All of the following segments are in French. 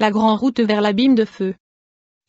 la grande route vers l'abîme de feu.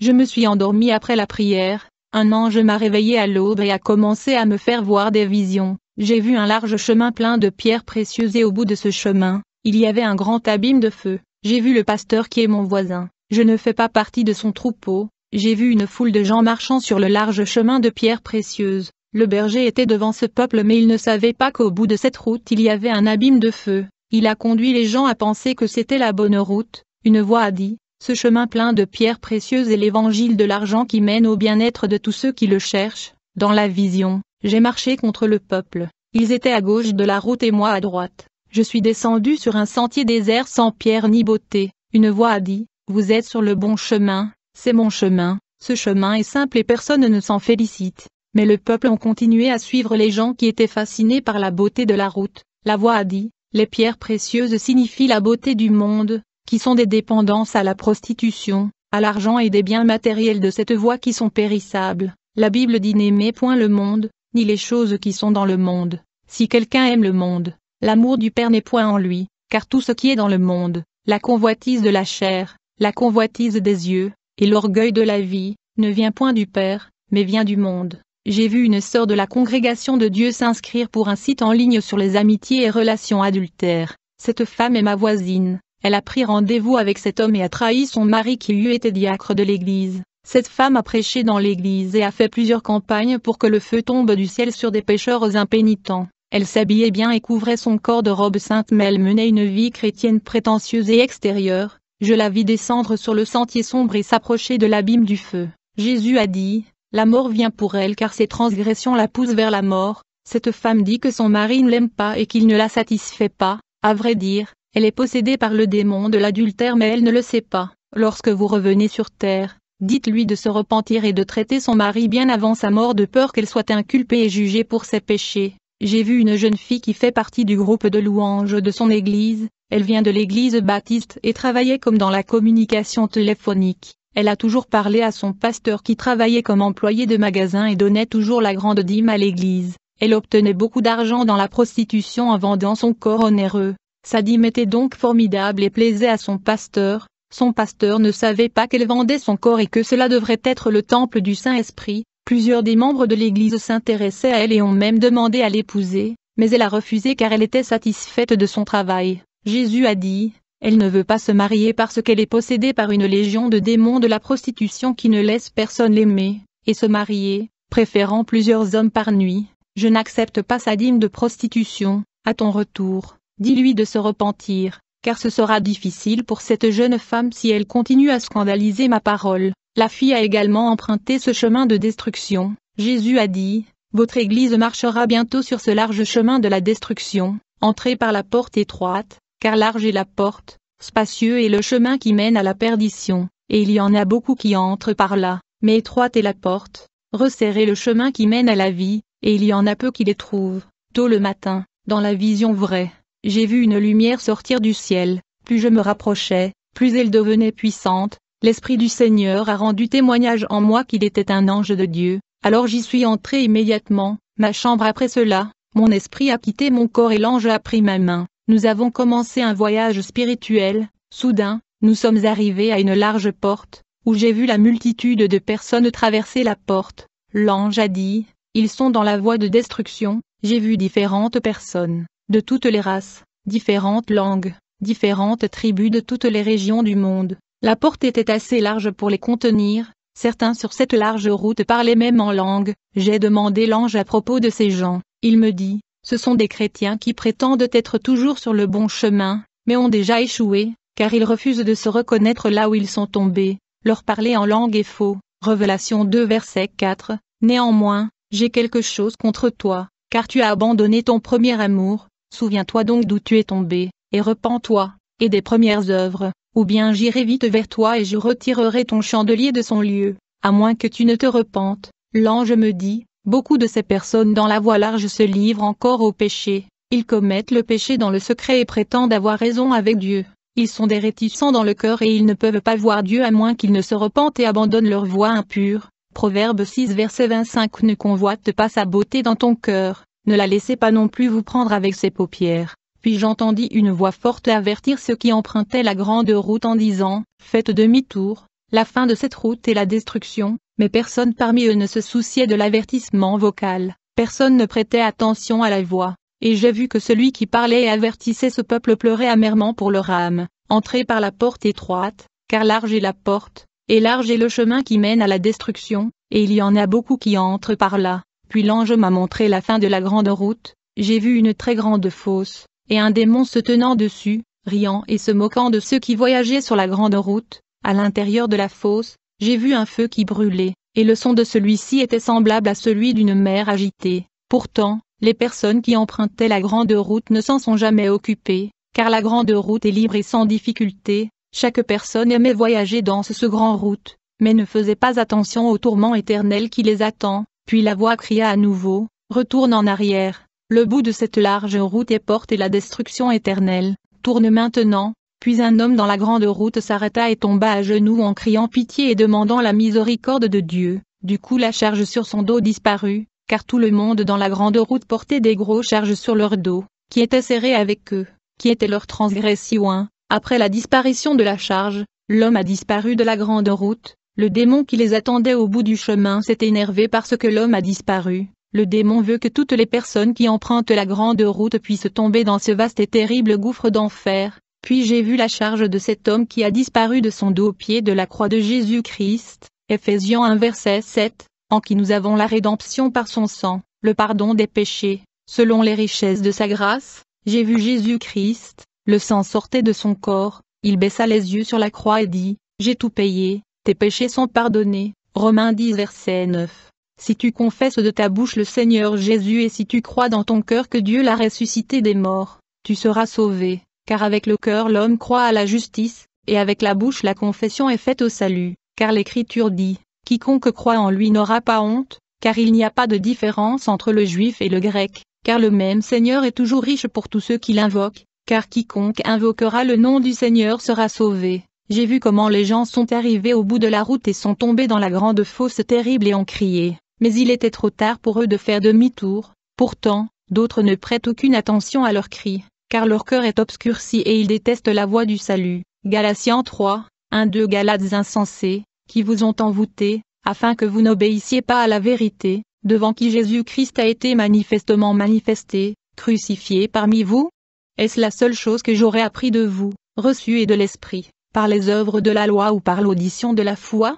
Je me suis endormi après la prière, un ange m'a réveillé à l'aube et a commencé à me faire voir des visions. J'ai vu un large chemin plein de pierres précieuses et au bout de ce chemin, il y avait un grand abîme de feu. J'ai vu le pasteur qui est mon voisin. Je ne fais pas partie de son troupeau. J'ai vu une foule de gens marchant sur le large chemin de pierres précieuses. Le berger était devant ce peuple mais il ne savait pas qu'au bout de cette route il y avait un abîme de feu. Il a conduit les gens à penser que c'était la bonne route, une voix a dit, ce chemin plein de pierres précieuses et l'évangile de l'argent qui mène au bien-être de tous ceux qui le cherchent, dans la vision, j'ai marché contre le peuple, ils étaient à gauche de la route et moi à droite, je suis descendu sur un sentier désert sans pierre ni beauté, une voix a dit, vous êtes sur le bon chemin, c'est mon chemin, ce chemin est simple et personne ne s'en félicite, mais le peuple ont continué à suivre les gens qui étaient fascinés par la beauté de la route, la voix a dit, les pierres précieuses signifient la beauté du monde, qui sont des dépendances à la prostitution, à l'argent et des biens matériels de cette voie qui sont périssables. La Bible dit n'aimez point le monde, ni les choses qui sont dans le monde. Si quelqu'un aime le monde, l'amour du Père n'est point en lui, car tout ce qui est dans le monde, la convoitise de la chair, la convoitise des yeux, et l'orgueil de la vie, ne vient point du Père, mais vient du monde. J'ai vu une sœur de la congrégation de Dieu s'inscrire pour un site en ligne sur les amitiés et relations adultères. Cette femme est ma voisine, elle a pris rendez-vous avec cet homme et a trahi son mari qui lui était diacre de l'église. Cette femme a prêché dans l'église et a fait plusieurs campagnes pour que le feu tombe du ciel sur des pécheurs impénitents. Elle s'habillait bien et couvrait son corps de robe sainte mais elle menait une vie chrétienne prétentieuse et extérieure. Je la vis descendre sur le sentier sombre et s'approcher de l'abîme du feu. Jésus a dit, la mort vient pour elle car ses transgressions la poussent vers la mort. Cette femme dit que son mari ne l'aime pas et qu'il ne la satisfait pas. À vrai dire, elle est possédée par le démon de l'adultère mais elle ne le sait pas. Lorsque vous revenez sur terre, dites-lui de se repentir et de traiter son mari bien avant sa mort de peur qu'elle soit inculpée et jugée pour ses péchés. J'ai vu une jeune fille qui fait partie du groupe de louanges de son église, elle vient de l'église baptiste et travaillait comme dans la communication téléphonique. Elle a toujours parlé à son pasteur qui travaillait comme employé de magasin et donnait toujours la grande dîme à l'église. Elle obtenait beaucoup d'argent dans la prostitution en vendant son corps onéreux. Sadim était donc formidable et plaisait à son pasteur, son pasteur ne savait pas qu'elle vendait son corps et que cela devrait être le temple du Saint-Esprit, plusieurs des membres de l'Église s'intéressaient à elle et ont même demandé à l'épouser, mais elle a refusé car elle était satisfaite de son travail. Jésus a dit, elle ne veut pas se marier parce qu'elle est possédée par une légion de démons de la prostitution qui ne laisse personne l'aimer, et se marier, préférant plusieurs hommes par nuit. Je n'accepte pas sa dîme de prostitution, à ton retour, Dis-lui de se repentir, car ce sera difficile pour cette jeune femme si elle continue à scandaliser ma parole. La fille a également emprunté ce chemin de destruction. Jésus a dit, Votre Église marchera bientôt sur ce large chemin de la destruction. Entrez par la porte étroite, car large est la porte, spacieux est le chemin qui mène à la perdition, et il y en a beaucoup qui entrent par là, mais étroite est la porte, resserrez le chemin qui mène à la vie, et il y en a peu qui les trouvent, tôt le matin, dans la vision vraie. J'ai vu une lumière sortir du ciel, plus je me rapprochais, plus elle devenait puissante, l'Esprit du Seigneur a rendu témoignage en moi qu'il était un ange de Dieu, alors j'y suis entré immédiatement, ma chambre après cela, mon esprit a quitté mon corps et l'ange a pris ma main, nous avons commencé un voyage spirituel, soudain, nous sommes arrivés à une large porte, où j'ai vu la multitude de personnes traverser la porte, l'ange a dit, ils sont dans la voie de destruction, j'ai vu différentes personnes, de toutes les races, différentes langues, différentes tribus de toutes les régions du monde. La porte était assez large pour les contenir, certains sur cette large route parlaient même en langue. J'ai demandé l'ange à propos de ces gens. Il me dit, ce sont des chrétiens qui prétendent être toujours sur le bon chemin, mais ont déjà échoué, car ils refusent de se reconnaître là où ils sont tombés. Leur parler en langue est faux. Révélation 2 verset 4. Néanmoins, j'ai quelque chose contre toi, car tu as abandonné ton premier amour. Souviens-toi donc d'où tu es tombé, et repens-toi, et des premières œuvres, ou bien j'irai vite vers toi et je retirerai ton chandelier de son lieu, à moins que tu ne te repentes. L'ange me dit, beaucoup de ces personnes dans la voie large se livrent encore au péché, ils commettent le péché dans le secret et prétendent avoir raison avec Dieu. Ils sont des réticents dans le cœur et ils ne peuvent pas voir Dieu à moins qu'ils ne se repentent et abandonnent leur voie impure. Proverbe 6 verset 25 Ne convoite pas sa beauté dans ton cœur, ne la laissez pas non plus vous prendre avec ses paupières. Puis j'entendis une voix forte avertir ceux qui empruntaient la grande route en disant « Faites demi-tour, la fin de cette route est la destruction », mais personne parmi eux ne se souciait de l'avertissement vocal, personne ne prêtait attention à la voix, et j'ai vu que celui qui parlait et avertissait ce peuple pleurait amèrement pour leur âme, Entrez par la porte étroite, car large est la porte, et large est le chemin qui mène à la destruction, et il y en a beaucoup qui entrent par là. Puis l'ange m'a montré la fin de la grande route, j'ai vu une très grande fosse, et un démon se tenant dessus, riant et se moquant de ceux qui voyageaient sur la grande route, à l'intérieur de la fosse, j'ai vu un feu qui brûlait, et le son de celui-ci était semblable à celui d'une mer agitée. Pourtant, les personnes qui empruntaient la grande route ne s'en sont jamais occupées, car la grande route est libre et sans difficulté, chaque personne aimait voyager dans ce grand route, mais ne faisait pas attention au tourment éternel qui les attend, puis la voix cria à nouveau, Retourne en arrière, le bout de cette large route est porte et la destruction éternelle, tourne maintenant, puis un homme dans la grande route s'arrêta et tomba à genoux en criant pitié et demandant la miséricorde de Dieu, du coup la charge sur son dos disparut, car tout le monde dans la grande route portait des gros charges sur leur dos, qui étaient serrées avec eux, qui étaient leurs transgressions. Après la disparition de la charge, l'homme a disparu de la grande route, le démon qui les attendait au bout du chemin s'est énervé parce que l'homme a disparu. Le démon veut que toutes les personnes qui empruntent la grande route puissent tomber dans ce vaste et terrible gouffre d'enfer. Puis j'ai vu la charge de cet homme qui a disparu de son dos au pied de la croix de Jésus-Christ, Ephésiens 1 verset 7, en qui nous avons la rédemption par son sang, le pardon des péchés, selon les richesses de sa grâce, j'ai vu Jésus-Christ, le sang sortait de son corps, il baissa les yeux sur la croix et dit, j'ai tout payé, tes péchés sont pardonnés. Romains 10 verset 9. Si tu confesses de ta bouche le Seigneur Jésus et si tu crois dans ton cœur que Dieu l'a ressuscité des morts, tu seras sauvé, car avec le cœur l'homme croit à la justice, et avec la bouche la confession est faite au salut, car l'Écriture dit, Quiconque croit en lui n'aura pas honte, car il n'y a pas de différence entre le juif et le grec, car le même Seigneur est toujours riche pour tous ceux qui l'invoquent, car quiconque invoquera le nom du Seigneur sera sauvé. J'ai vu comment les gens sont arrivés au bout de la route et sont tombés dans la grande fosse terrible et ont crié, mais il était trop tard pour eux de faire demi-tour, pourtant, d'autres ne prêtent aucune attention à leurs cris, car leur cœur est obscurci et ils détestent la voie du salut. Galatien 3, 1 2 Galates insensés, qui vous ont envoûtés, afin que vous n'obéissiez pas à la vérité, devant qui Jésus-Christ a été manifestement manifesté, crucifié parmi vous Est-ce la seule chose que j'aurais appris de vous, reçue et de l'Esprit par les œuvres de la loi ou par l'audition de la foi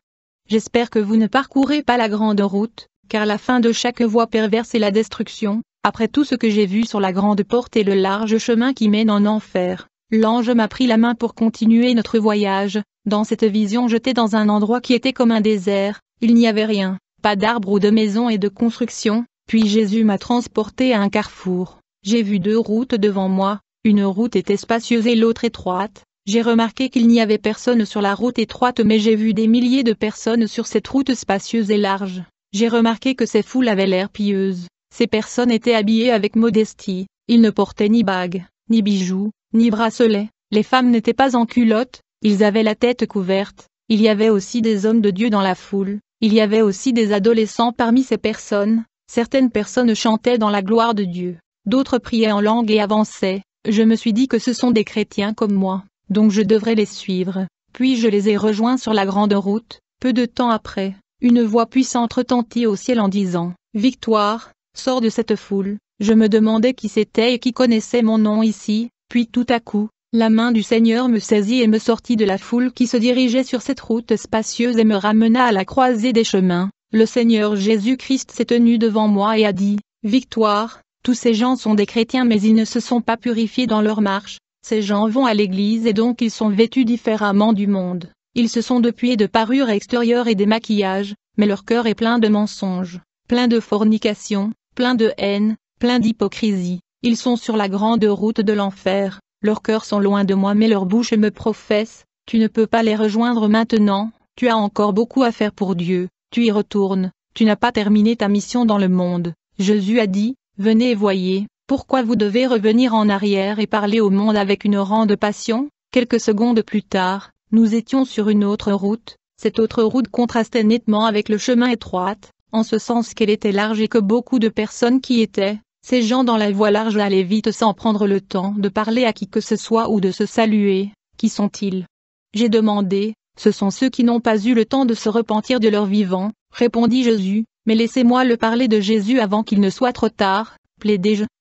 J'espère que vous ne parcourez pas la grande route, car la fin de chaque voie perverse est la destruction, après tout ce que j'ai vu sur la grande porte et le large chemin qui mène en enfer. L'ange m'a pris la main pour continuer notre voyage, dans cette vision jetée dans un endroit qui était comme un désert, il n'y avait rien, pas d'arbres ou de maisons et de constructions, puis Jésus m'a transporté à un carrefour. J'ai vu deux routes devant moi, une route était spacieuse et l'autre étroite, j'ai remarqué qu'il n'y avait personne sur la route étroite mais j'ai vu des milliers de personnes sur cette route spacieuse et large. J'ai remarqué que ces foules avaient l'air pieuses. Ces personnes étaient habillées avec modestie. Ils ne portaient ni bagues, ni bijoux, ni bracelets. Les femmes n'étaient pas en culotte, ils avaient la tête couverte. Il y avait aussi des hommes de Dieu dans la foule. Il y avait aussi des adolescents parmi ces personnes. Certaines personnes chantaient dans la gloire de Dieu. D'autres priaient en langue et avançaient. Je me suis dit que ce sont des chrétiens comme moi donc je devrais les suivre. Puis je les ai rejoints sur la grande route, peu de temps après, une voix puissante retentit au ciel en disant « Victoire, sors de cette foule !» Je me demandais qui c'était et qui connaissait mon nom ici, puis tout à coup, la main du Seigneur me saisit et me sortit de la foule qui se dirigeait sur cette route spacieuse et me ramena à la croisée des chemins. Le Seigneur Jésus-Christ s'est tenu devant moi et a dit, Victoire, tous ces gens sont des chrétiens mais ils ne se sont pas purifiés dans leur marche, ces gens vont à l'église et donc ils sont vêtus différemment du monde. Ils se sont depuis de parures extérieures et des maquillages, mais leur cœur est plein de mensonges, plein de fornication, plein de haine, plein d'hypocrisie. Ils sont sur la grande route de l'enfer, leurs cœurs sont loin de moi mais leur bouche me professe, tu ne peux pas les rejoindre maintenant, tu as encore beaucoup à faire pour Dieu, tu y retournes, tu n'as pas terminé ta mission dans le monde. Jésus a dit, venez et voyez, pourquoi vous devez revenir en arrière et parler au monde avec une grande passion Quelques secondes plus tard, nous étions sur une autre route, cette autre route contrastait nettement avec le chemin étroite, en ce sens qu'elle était large et que beaucoup de personnes qui étaient, ces gens dans la voie large allaient vite sans prendre le temps de parler à qui que ce soit ou de se saluer. Qui sont-ils J'ai demandé, ce sont ceux qui n'ont pas eu le temps de se repentir de leur vivant, répondit Jésus, mais laissez-moi le parler de Jésus avant qu'il ne soit trop tard,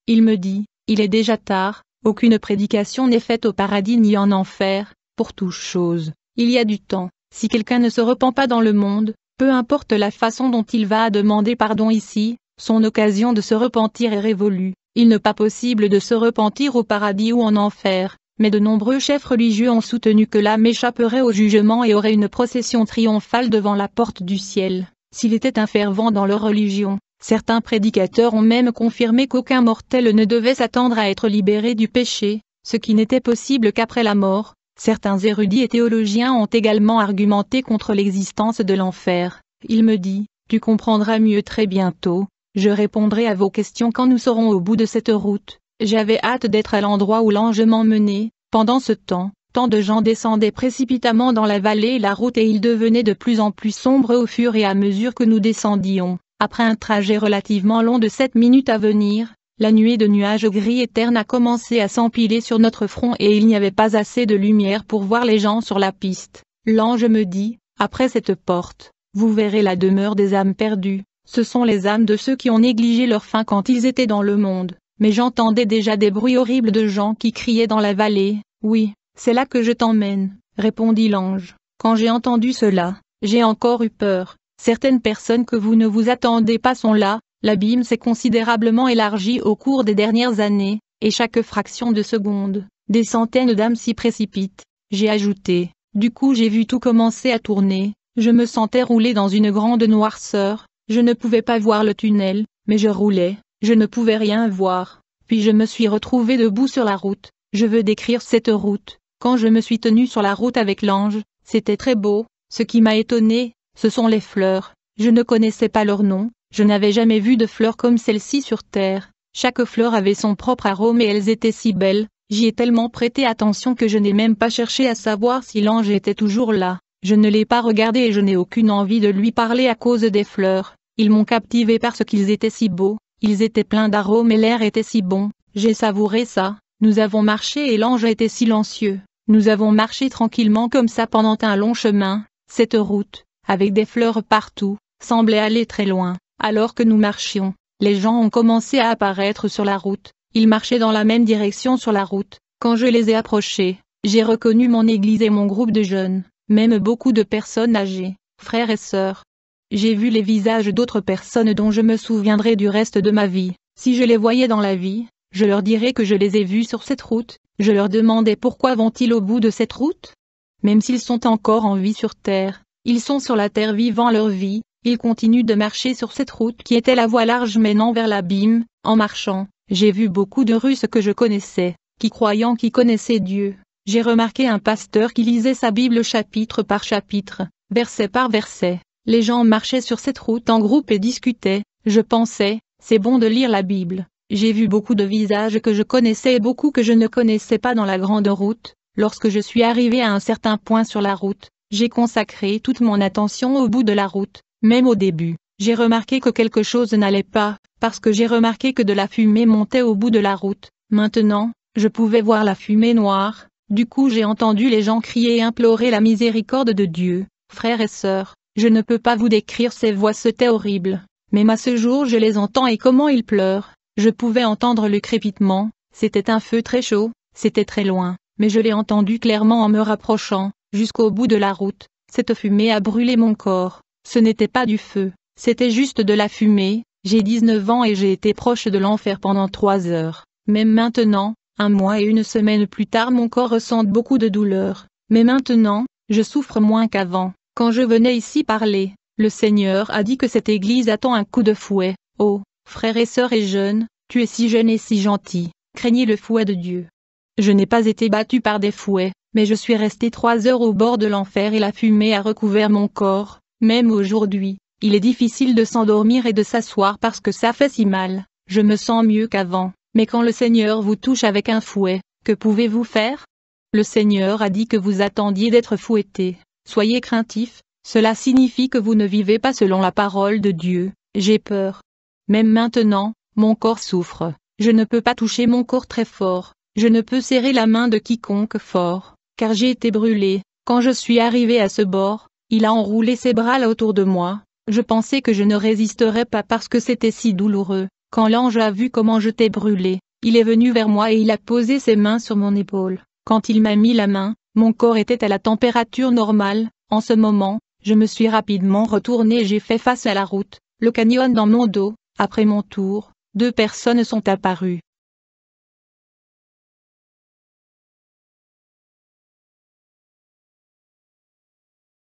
il me dit, il est déjà tard, aucune prédication n'est faite au paradis ni en enfer, pour toute chose, il y a du temps, si quelqu'un ne se repent pas dans le monde, peu importe la façon dont il va demander pardon ici, son occasion de se repentir est révolue, il n'est pas possible de se repentir au paradis ou en enfer, mais de nombreux chefs religieux ont soutenu que l'âme échapperait au jugement et aurait une procession triomphale devant la porte du ciel, s'il était un fervent dans leur religion, Certains prédicateurs ont même confirmé qu'aucun mortel ne devait s'attendre à être libéré du péché, ce qui n'était possible qu'après la mort. Certains érudits et théologiens ont également argumenté contre l'existence de l'enfer. Il me dit, tu comprendras mieux très bientôt, je répondrai à vos questions quand nous serons au bout de cette route. J'avais hâte d'être à l'endroit où l'ange m'emmenait. Pendant ce temps, tant de gens descendaient précipitamment dans la vallée et la route et il devenait de plus en plus sombre au fur et à mesure que nous descendions. Après un trajet relativement long de sept minutes à venir, la nuée de nuages gris et ternes a commencé à s'empiler sur notre front et il n'y avait pas assez de lumière pour voir les gens sur la piste. L'ange me dit, après cette porte, vous verrez la demeure des âmes perdues. Ce sont les âmes de ceux qui ont négligé leur fin quand ils étaient dans le monde. Mais j'entendais déjà des bruits horribles de gens qui criaient dans la vallée. Oui, c'est là que je t'emmène, répondit l'ange. Quand j'ai entendu cela, j'ai encore eu peur certaines personnes que vous ne vous attendez pas sont là, l'abîme s'est considérablement élargi au cours des dernières années, et chaque fraction de seconde, des centaines d'âmes s'y précipitent, j'ai ajouté. Du coup j'ai vu tout commencer à tourner, je me sentais rouler dans une grande noirceur, je ne pouvais pas voir le tunnel, mais je roulais, je ne pouvais rien voir, puis je me suis retrouvé debout sur la route, je veux décrire cette route, quand je me suis tenu sur la route avec l'ange, c'était très beau, ce qui m'a étonné, ce sont les fleurs, je ne connaissais pas leur nom, je n'avais jamais vu de fleurs comme celle-ci sur Terre, chaque fleur avait son propre arôme et elles étaient si belles, j'y ai tellement prêté attention que je n'ai même pas cherché à savoir si l'ange était toujours là, je ne l'ai pas regardé et je n'ai aucune envie de lui parler à cause des fleurs, ils m'ont captivé parce qu'ils étaient si beaux, ils étaient pleins d'arômes et l'air était si bon, j'ai savouré ça, nous avons marché et l'ange était silencieux, nous avons marché tranquillement comme ça pendant un long chemin, cette route, avec des fleurs partout, semblait aller très loin. Alors que nous marchions, les gens ont commencé à apparaître sur la route, ils marchaient dans la même direction sur la route, quand je les ai approchés, j'ai reconnu mon église et mon groupe de jeunes, même beaucoup de personnes âgées, frères et sœurs. J'ai vu les visages d'autres personnes dont je me souviendrai du reste de ma vie, si je les voyais dans la vie, je leur dirais que je les ai vus sur cette route, je leur demandais pourquoi vont-ils au bout de cette route Même s'ils sont encore en vie sur Terre, ils sont sur la terre vivant leur vie, ils continuent de marcher sur cette route qui était la voie large menant vers l'abîme, en marchant, j'ai vu beaucoup de Russes que je connaissais, qui croyant qu'ils connaissaient Dieu, j'ai remarqué un pasteur qui lisait sa Bible chapitre par chapitre, verset par verset, les gens marchaient sur cette route en groupe et discutaient, je pensais, c'est bon de lire la Bible, j'ai vu beaucoup de visages que je connaissais et beaucoup que je ne connaissais pas dans la grande route, lorsque je suis arrivé à un certain point sur la route, j'ai consacré toute mon attention au bout de la route, même au début. J'ai remarqué que quelque chose n'allait pas, parce que j'ai remarqué que de la fumée montait au bout de la route. Maintenant, je pouvais voir la fumée noire, du coup j'ai entendu les gens crier et implorer la miséricorde de Dieu. Frères et sœurs, je ne peux pas vous décrire ces voix, c'était horrible. Même à ce jour je les entends et comment ils pleurent. Je pouvais entendre le crépitement, c'était un feu très chaud, c'était très loin, mais je l'ai entendu clairement en me rapprochant, Jusqu'au bout de la route, cette fumée a brûlé mon corps. Ce n'était pas du feu, c'était juste de la fumée. J'ai 19 ans et j'ai été proche de l'enfer pendant 3 heures. Même maintenant, un mois et une semaine plus tard mon corps ressent beaucoup de douleur. Mais maintenant, je souffre moins qu'avant. Quand je venais ici parler, le Seigneur a dit que cette église attend un coup de fouet. Oh, frères et sœurs et jeunes, tu es si jeune et si gentil, craignez le fouet de Dieu. Je n'ai pas été battu par des fouets, mais je suis resté trois heures au bord de l'enfer et la fumée a recouvert mon corps, même aujourd'hui, il est difficile de s'endormir et de s'asseoir parce que ça fait si mal, je me sens mieux qu'avant, mais quand le Seigneur vous touche avec un fouet, que pouvez-vous faire Le Seigneur a dit que vous attendiez d'être fouetté, soyez craintif, cela signifie que vous ne vivez pas selon la parole de Dieu, j'ai peur. Même maintenant, mon corps souffre, je ne peux pas toucher mon corps très fort, je ne peux serrer la main de quiconque fort, car j'ai été brûlé. Quand je suis arrivé à ce bord, il a enroulé ses bras là autour de moi, je pensais que je ne résisterais pas parce que c'était si douloureux. Quand l'ange a vu comment je t'ai brûlé, il est venu vers moi et il a posé ses mains sur mon épaule. Quand il m'a mis la main, mon corps était à la température normale, en ce moment, je me suis rapidement retourné et j'ai fait face à la route, le canyon dans mon dos, après mon tour, deux personnes sont apparues.